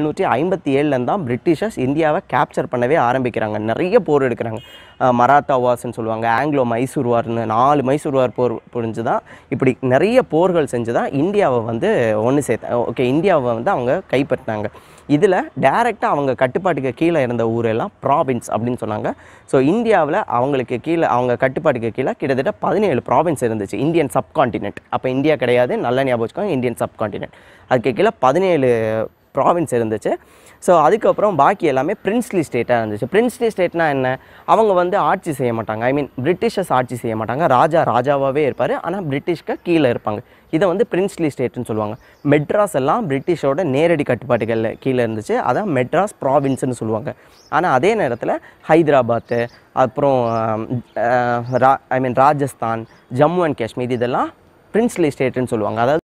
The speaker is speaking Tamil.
எழுநூற்றி ஐம்பத்தி ஏழுலேருந்து தான் பிரிட்டிஷர்ஸ் இந்தியாவை கேப்சர் பண்ணவே ஆரம்பிக்கிறாங்க நிறைய போர் எடுக்கிறாங்க மராத்தா வாஸ்ன்னு சொல்லுவாங்க ஆங்கிலோ மைசூர் வார்னு நாலு மைசூர் வார் போர் புரிஞ்சு தான் இப்படி நிறைய போர்கள் செஞ்சு தான் இந்தியாவை வந்து ஒன்று சேர்த்த ஓகே இந்தியாவை வந்து அவங்க கைப்பற்றினாங்க இதில் டைரெக்டாக அவங்க கட்டுப்பாட்டுக்கு கீழே இருந்த ஊரெல்லாம் ப்ராவின்ஸ் அப்படின்னு சொன்னாங்க ஸோ இந்தியாவில் அவங்களுக்கு கீழே அவங்க கட்டுப்பாட்டுக்கு கீழே கிட்டத்தட்ட பதினேழு ப்ராவின்ஸ் இருந்துச்சு இந்தியன் சப்கான்டினென்ட் அப்போ இந்தியா கிடையாது நல்ல ஞாபகம் இந்தியன் சப்கான்டினென்ட் அதுக்கு கீழே பதினேழு ப்ராவின்ஸ் இருந்துச்சு ஸோ அதுக்கப்புறம் பாக்கி எல்லாமே பிரின்ஸ்லி ஸ்டேட்டாக இருந்துச்சு பிரின்ஸ்லி ஸ்டேட்னா என்ன அவங்க வந்து ஆட்சி செய்ய மாட்டாங்க ஐ மீன் பிரிட்டிஷஸ் ஆட்சி செய்ய மாட்டாங்க ராஜா ராஜாவாகவே இருப்பார் ஆனால் பிரிட்டிஷ்க்கு கீழே இருப்பாங்க இதை வந்து பிரின்ஸ்லி ஸ்டேட்னு சொல்லுவாங்க மெட்ராஸ் எல்லாம் பிரிட்டிஷோட நேரடி கட்டுப்பாட்டுகளில் கீழே இருந்துச்சு அதான் மெட்ராஸ் ப்ராவின்ஸ்னு சொல்லுவாங்க ஆனால் அதே நேரத்தில் ஹைதராபாத்து அப்புறம் I mean Rajasthan Jammu and Kashmir இதெல்லாம் பிரின்ஸ்லி ஸ்டேட்டுன்னு சொல்லுவாங்க அதாவது